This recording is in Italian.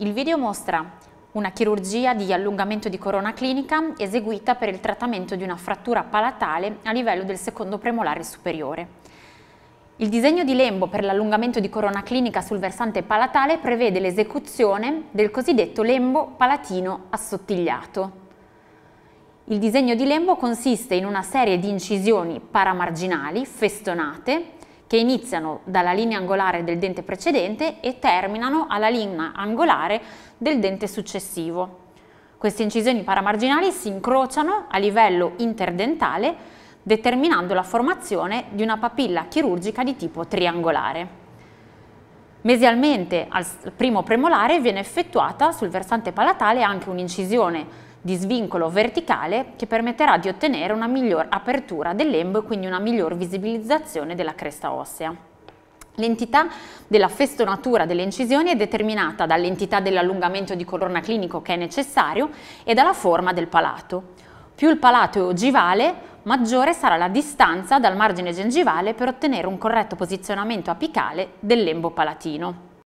Il video mostra una chirurgia di allungamento di corona clinica eseguita per il trattamento di una frattura palatale a livello del secondo premolare superiore. Il disegno di lembo per l'allungamento di corona clinica sul versante palatale prevede l'esecuzione del cosiddetto lembo palatino assottigliato. Il disegno di lembo consiste in una serie di incisioni paramarginali festonate che iniziano dalla linea angolare del dente precedente e terminano alla linea angolare del dente successivo. Queste incisioni paramarginali si incrociano a livello interdentale determinando la formazione di una papilla chirurgica di tipo triangolare. Mesialmente al primo premolare viene effettuata sul versante palatale anche un'incisione di svincolo verticale che permetterà di ottenere una miglior apertura del lembo e quindi una miglior visibilizzazione della cresta ossea. L'entità della festonatura delle incisioni è determinata dall'entità dell'allungamento di colonna clinico che è necessario e dalla forma del palato. Più il palato è ogivale, maggiore sarà la distanza dal margine gengivale per ottenere un corretto posizionamento apicale del lembo palatino.